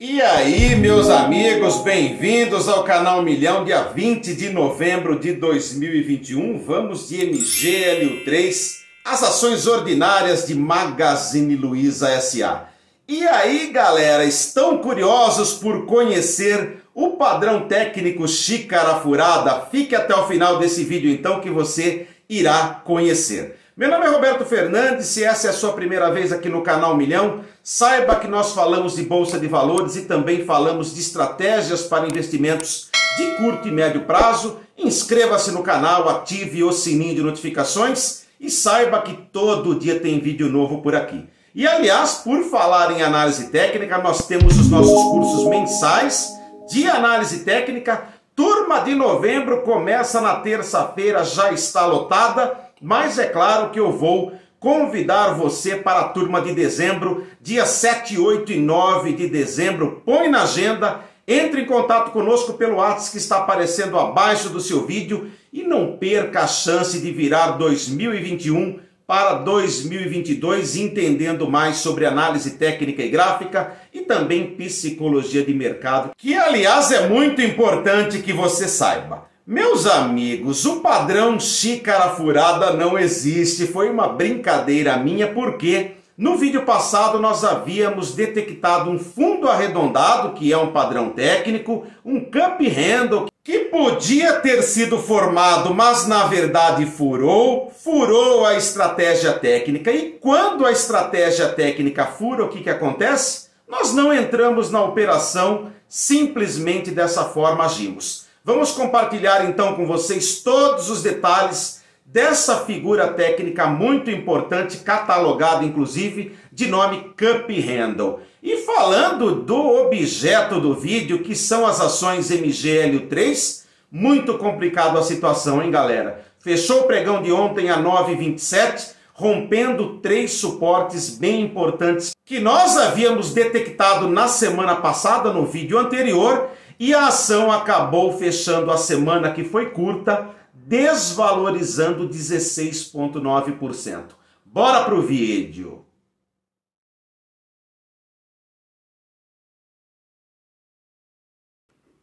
E aí, meus amigos, bem-vindos ao canal Milhão, dia 20 de novembro de 2021. Vamos de MGLU3, as ações ordinárias de Magazine Luiza SA. E aí, galera, estão curiosos por conhecer o padrão técnico xícara furada? Fique até o final desse vídeo então que você irá conhecer. Meu nome é Roberto Fernandes, se essa é a sua primeira vez aqui no canal Milhão, saiba que nós falamos de bolsa de valores e também falamos de estratégias para investimentos de curto e médio prazo. Inscreva-se no canal, ative o sininho de notificações e saiba que todo dia tem vídeo novo por aqui. E aliás, por falar em análise técnica, nós temos os nossos cursos mensais de análise técnica. Turma de novembro começa na terça-feira, já está lotada. Mas é claro que eu vou convidar você para a turma de dezembro, dia 7, 8 e 9 de dezembro. Põe na agenda, entre em contato conosco pelo WhatsApp que está aparecendo abaixo do seu vídeo e não perca a chance de virar 2021 para 2022, entendendo mais sobre análise técnica e gráfica e também psicologia de mercado, que aliás é muito importante que você saiba. Meus amigos, o padrão xícara furada não existe. Foi uma brincadeira minha, porque no vídeo passado nós havíamos detectado um fundo arredondado, que é um padrão técnico, um cup handle, que podia ter sido formado, mas na verdade furou, furou a estratégia técnica. E quando a estratégia técnica fura, o que, que acontece? Nós não entramos na operação simplesmente dessa forma agimos. Vamos compartilhar então com vocês todos os detalhes dessa figura técnica muito importante, catalogada inclusive de nome Cup Handle. E falando do objeto do vídeo, que são as ações MGL3, muito complicado a situação, hein, galera? Fechou o pregão de ontem a 9:27, rompendo três suportes bem importantes que nós havíamos detectado na semana passada no vídeo anterior e a ação acabou fechando a semana que foi curta, desvalorizando 16,9%. Bora pro vídeo.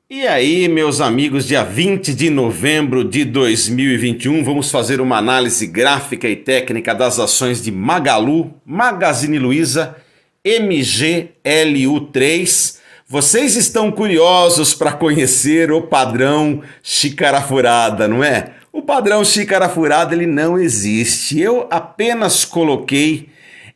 E aí, meus amigos, dia 20 de novembro de 2021, vamos fazer uma análise gráfica e técnica das ações de Magalu, Magazine Luiza, MGLU3 vocês estão curiosos para conhecer o padrão xícara furada, não é? O padrão xícara furada ele não existe. Eu apenas coloquei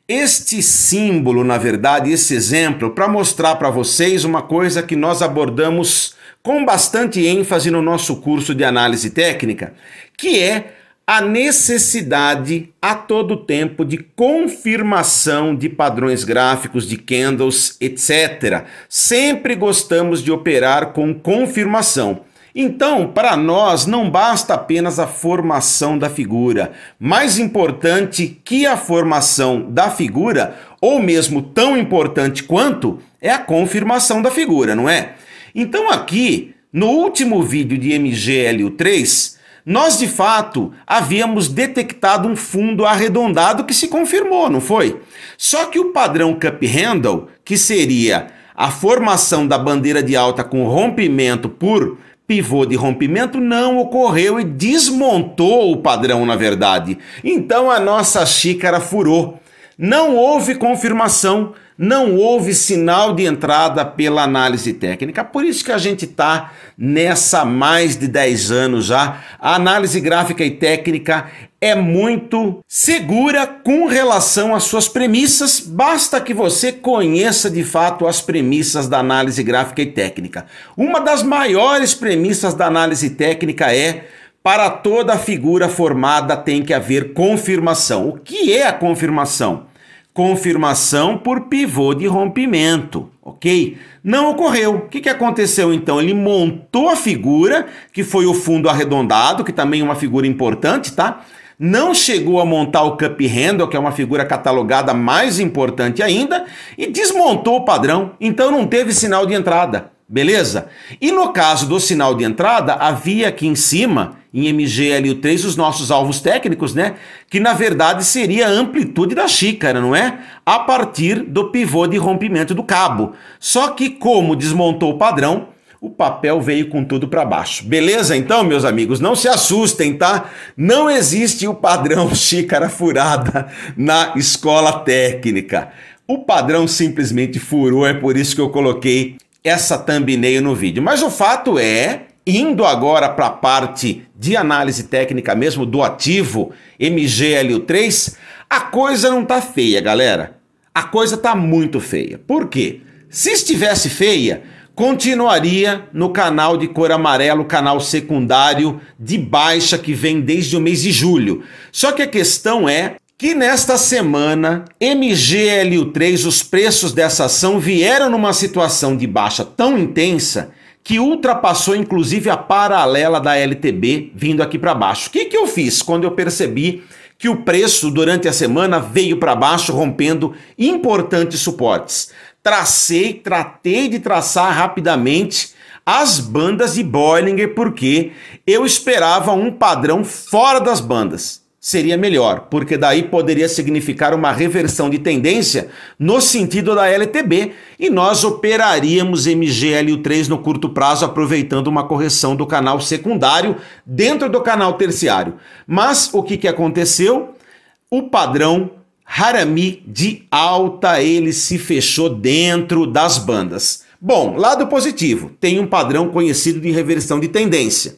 este símbolo, na verdade, esse exemplo, para mostrar para vocês uma coisa que nós abordamos com bastante ênfase no nosso curso de análise técnica, que é a necessidade a todo tempo de confirmação de padrões gráficos, de candles, etc. Sempre gostamos de operar com confirmação. Então, para nós, não basta apenas a formação da figura. Mais importante que a formação da figura, ou mesmo tão importante quanto, é a confirmação da figura, não é? Então, aqui, no último vídeo de MGLU3, nós, de fato, havíamos detectado um fundo arredondado que se confirmou, não foi? Só que o padrão cup handle, que seria a formação da bandeira de alta com rompimento por pivô de rompimento não ocorreu e desmontou o padrão, na verdade. Então a nossa xícara furou. Não houve confirmação não houve sinal de entrada pela análise técnica. Por isso que a gente está nessa mais de 10 anos já. A análise gráfica e técnica é muito segura com relação às suas premissas, basta que você conheça de fato as premissas da análise gráfica e técnica. Uma das maiores premissas da análise técnica é para toda figura formada tem que haver confirmação. O que é a confirmação? confirmação por pivô de rompimento, ok? Não ocorreu. O que, que aconteceu então? Ele montou a figura, que foi o fundo arredondado, que também é uma figura importante, tá? Não chegou a montar o cup handle, que é uma figura catalogada mais importante ainda, e desmontou o padrão, então não teve sinal de entrada, beleza? E no caso do sinal de entrada, havia aqui em cima em MGLU3 os nossos alvos técnicos, né? Que na verdade seria a amplitude da xícara, não é? A partir do pivô de rompimento do cabo. Só que como desmontou o padrão, o papel veio com tudo para baixo. Beleza? Então, meus amigos, não se assustem, tá? Não existe o padrão xícara furada na escola técnica. O padrão simplesmente furou, é por isso que eu coloquei essa thumbnail no vídeo. Mas o fato é Indo agora para a parte de análise técnica mesmo do ativo MGLU3, a coisa não tá feia, galera. A coisa tá muito feia. Por quê? Se estivesse feia, continuaria no canal de cor amarelo, canal secundário de baixa que vem desde o mês de julho. Só que a questão é que nesta semana, MGLU3, os preços dessa ação vieram numa situação de baixa tão intensa que ultrapassou inclusive a paralela da LTB vindo aqui para baixo. O que, que eu fiz quando eu percebi que o preço durante a semana veio para baixo, rompendo importantes suportes? Tracei, tratei de traçar rapidamente as bandas de Boininger porque eu esperava um padrão fora das bandas seria melhor, porque daí poderia significar uma reversão de tendência no sentido da LTB e nós operaríamos MGLU3 no curto prazo aproveitando uma correção do canal secundário dentro do canal terciário. Mas o que, que aconteceu? O padrão Harami de alta ele se fechou dentro das bandas. Bom, lado positivo, tem um padrão conhecido de reversão de tendência.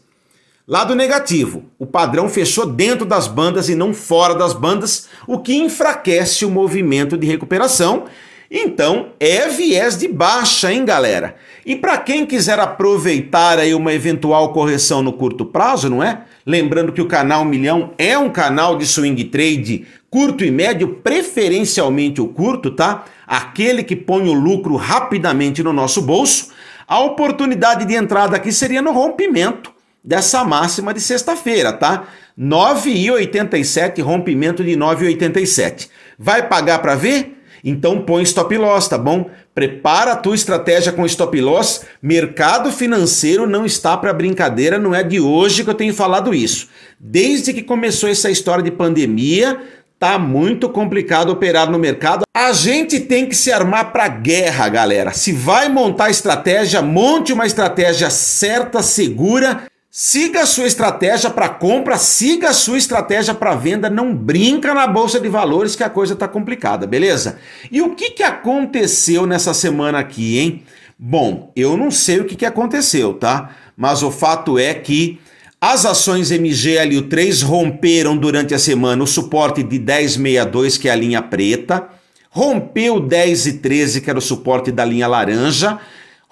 Lado negativo, o padrão fechou dentro das bandas e não fora das bandas, o que enfraquece o movimento de recuperação. Então, é viés de baixa, hein, galera? E para quem quiser aproveitar aí uma eventual correção no curto prazo, não é? Lembrando que o canal Milhão é um canal de swing trade curto e médio, preferencialmente o curto, tá? Aquele que põe o lucro rapidamente no nosso bolso. A oportunidade de entrada aqui seria no rompimento dessa máxima de sexta-feira, tá? 9,87, rompimento de 9,87. Vai pagar para ver? Então põe stop loss, tá bom? Prepara a tua estratégia com stop loss. Mercado financeiro não está para brincadeira, não é de hoje que eu tenho falado isso. Desde que começou essa história de pandemia, tá muito complicado operar no mercado. A gente tem que se armar para guerra, galera. Se vai montar estratégia, monte uma estratégia certa, segura Siga a sua estratégia para compra, siga a sua estratégia para venda, não brinca na bolsa de valores que a coisa está complicada, beleza? E o que, que aconteceu nessa semana aqui, hein? Bom, eu não sei o que, que aconteceu, tá? Mas o fato é que as ações MGLU3 romperam durante a semana o suporte de 1062, que é a linha preta, rompeu 1013, e que era o suporte da linha laranja,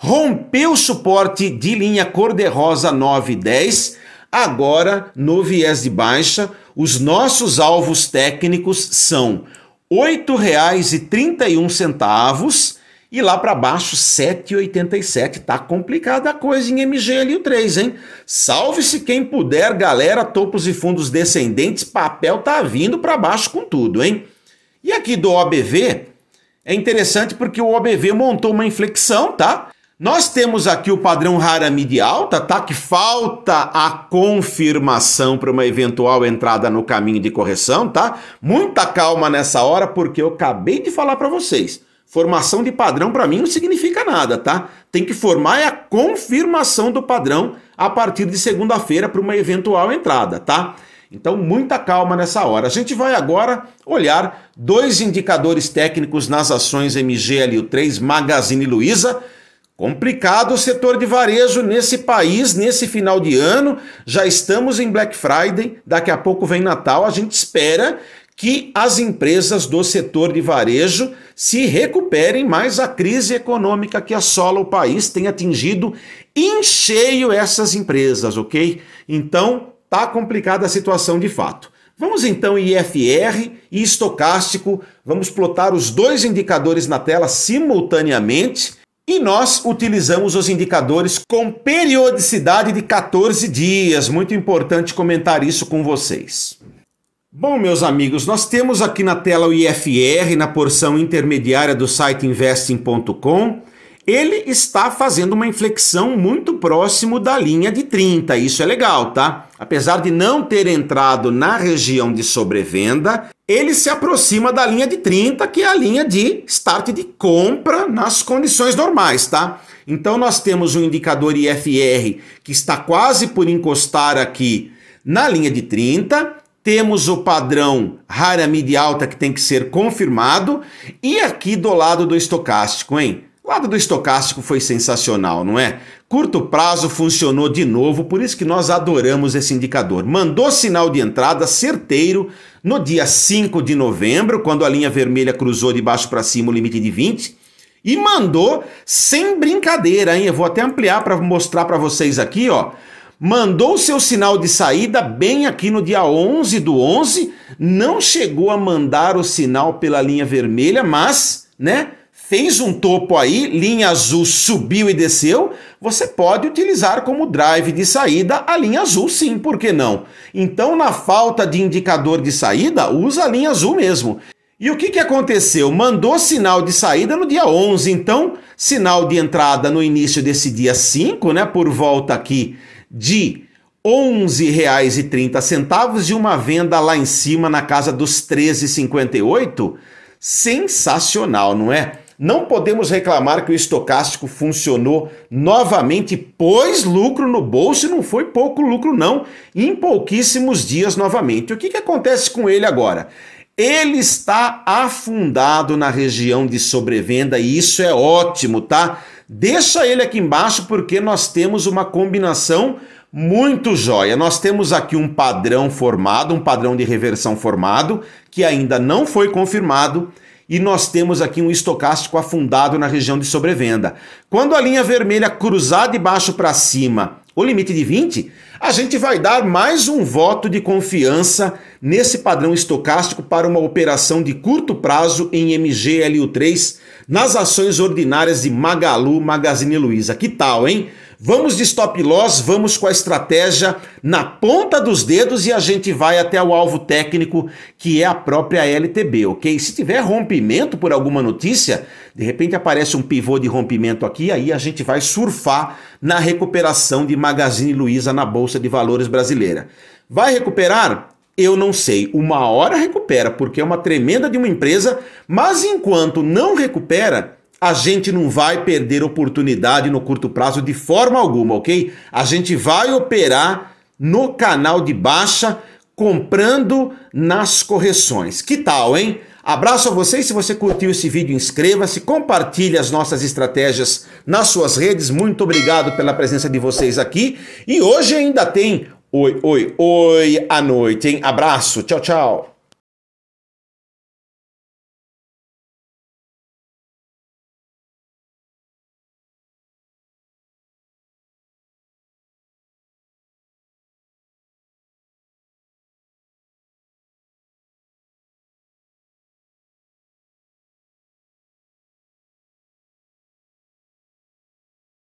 rompeu o suporte de linha cor-de-rosa 910, e agora no viés de baixa, os nossos alvos técnicos são R$ 8,31 e lá para baixo 7,87. Tá complicada a coisa em MGLU 3, hein? Salve-se quem puder, galera, topos e fundos descendentes, papel tá vindo para baixo com tudo, hein? E aqui do OBV, é interessante porque o OBV montou uma inflexão, tá? Nós temos aqui o padrão Harami de alta, tá? Que falta a confirmação para uma eventual entrada no caminho de correção, tá? Muita calma nessa hora, porque eu acabei de falar para vocês. Formação de padrão para mim não significa nada, tá? Tem que formar é a confirmação do padrão a partir de segunda-feira para uma eventual entrada, tá? Então, muita calma nessa hora. A gente vai agora olhar dois indicadores técnicos nas ações MGLU3 Magazine Luiza Complicado o setor de varejo nesse país, nesse final de ano. Já estamos em Black Friday, daqui a pouco vem Natal. A gente espera que as empresas do setor de varejo se recuperem, mas a crise econômica que assola o país tem atingido em cheio essas empresas, ok? Então, tá complicada a situação de fato. Vamos então IFR e estocástico, vamos plotar os dois indicadores na tela simultaneamente e nós utilizamos os indicadores com periodicidade de 14 dias. Muito importante comentar isso com vocês. Bom, meus amigos, nós temos aqui na tela o IFR na porção intermediária do site investing.com ele está fazendo uma inflexão muito próximo da linha de 30. Isso é legal, tá? Apesar de não ter entrado na região de sobrevenda, ele se aproxima da linha de 30, que é a linha de start de compra nas condições normais, tá? Então nós temos um indicador IFR que está quase por encostar aqui na linha de 30, temos o padrão rara, mídia alta que tem que ser confirmado e aqui do lado do estocástico, hein? quadro do estocástico foi sensacional, não é? Curto prazo funcionou de novo, por isso que nós adoramos esse indicador. Mandou sinal de entrada certeiro no dia 5 de novembro, quando a linha vermelha cruzou de baixo para cima o limite de 20, e mandou sem brincadeira, hein? Eu vou até ampliar para mostrar para vocês aqui, ó. Mandou seu sinal de saída bem aqui no dia 11 do 11, não chegou a mandar o sinal pela linha vermelha, mas, né? fez um topo aí, linha azul subiu e desceu, você pode utilizar como drive de saída a linha azul, sim, por que não? Então, na falta de indicador de saída, usa a linha azul mesmo. E o que, que aconteceu? Mandou sinal de saída no dia 11, então sinal de entrada no início desse dia 5, né, por volta aqui de R$ 11,30 e uma venda lá em cima na casa dos 13,58. Sensacional, não é? Não podemos reclamar que o estocástico funcionou novamente, pôs lucro no bolso e não foi pouco lucro, não, em pouquíssimos dias novamente. O que, que acontece com ele agora? Ele está afundado na região de sobrevenda e isso é ótimo, tá? Deixa ele aqui embaixo porque nós temos uma combinação muito jóia. Nós temos aqui um padrão formado, um padrão de reversão formado, que ainda não foi confirmado, e nós temos aqui um estocástico afundado na região de sobrevenda. Quando a linha vermelha cruzar de baixo para cima o limite de 20, a gente vai dar mais um voto de confiança nesse padrão estocástico para uma operação de curto prazo em MGLU3 nas ações ordinárias de Magalu, Magazine Luiza. Que tal, hein? Vamos de stop loss, vamos com a estratégia na ponta dos dedos e a gente vai até o alvo técnico que é a própria LTB, ok? Se tiver rompimento por alguma notícia, de repente aparece um pivô de rompimento aqui, aí a gente vai surfar na recuperação de Magazine Luiza na Bolsa de Valores brasileira. Vai recuperar? eu não sei. Uma hora recupera, porque é uma tremenda de uma empresa, mas enquanto não recupera, a gente não vai perder oportunidade no curto prazo de forma alguma, ok? A gente vai operar no canal de baixa, comprando nas correções. Que tal, hein? Abraço a vocês. Se você curtiu esse vídeo, inscreva-se, compartilhe as nossas estratégias nas suas redes. Muito obrigado pela presença de vocês aqui. E hoje ainda tem Oi, oi, oi à noite, hein? Abraço, tchau, tchau.